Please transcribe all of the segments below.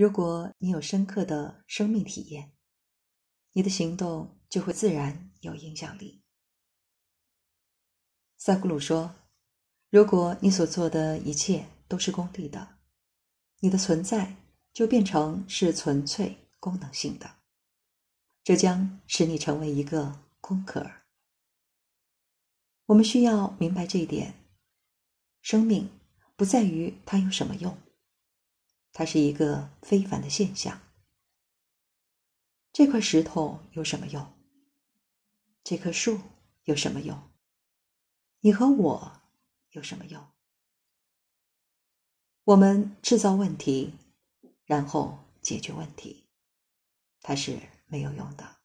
如果你有深刻的生命体验，你的行动就会自然有影响力。塞古鲁说：“如果你所做的一切都是功利的，你的存在就变成是纯粹功能性的，这将使你成为一个空壳。”我们需要明白这一点：生命不在于它有什么用。它是一个非凡的现象。这块石头有什么用？这棵树有什么用？你和我有什么用？我们制造问题，然后解决问题，它是没有用的。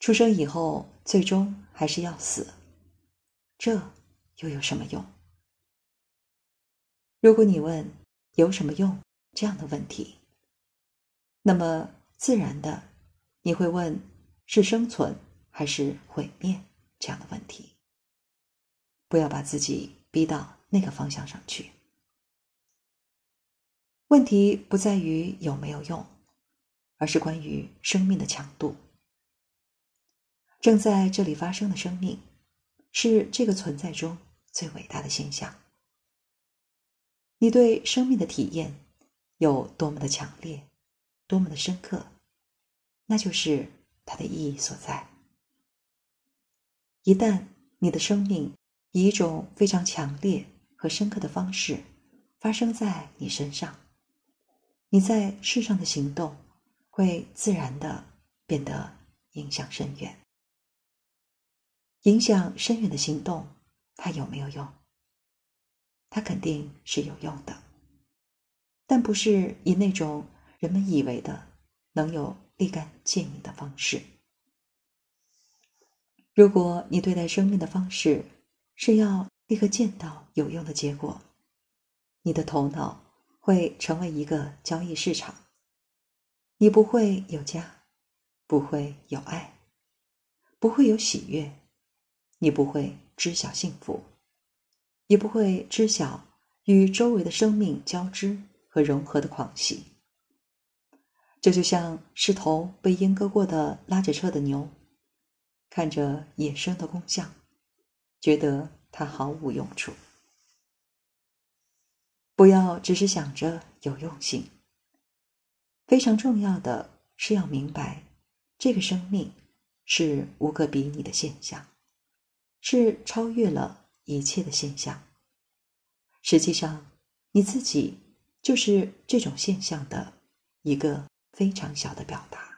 出生以后，最终还是要死，这又有什么用？如果你问有什么用这样的问题，那么自然的你会问是生存还是毁灭这样的问题。不要把自己逼到那个方向上去。问题不在于有没有用，而是关于生命的强度。正在这里发生的生命，是这个存在中最伟大的现象。你对生命的体验有多么的强烈，多么的深刻，那就是它的意义所在。一旦你的生命以一种非常强烈和深刻的方式发生在你身上，你在世上的行动会自然的变得影响深远。影响深远的行动，它有没有用？它肯定是有用的，但不是以那种人们以为的能有立竿见影的方式。如果你对待生命的方式是要立刻见到有用的结果，你的头脑会成为一个交易市场，你不会有家，不会有爱，不会有喜悦，你不会知晓幸福。也不会知晓与周围的生命交织和融合的狂喜。这就像是头被阉割过的拉着车的牛，看着野生的工匠，觉得它毫无用处。不要只是想着有用性。非常重要的是要明白，这个生命是无可比拟的现象，是超越了。一切的现象，实际上你自己就是这种现象的一个非常小的表达。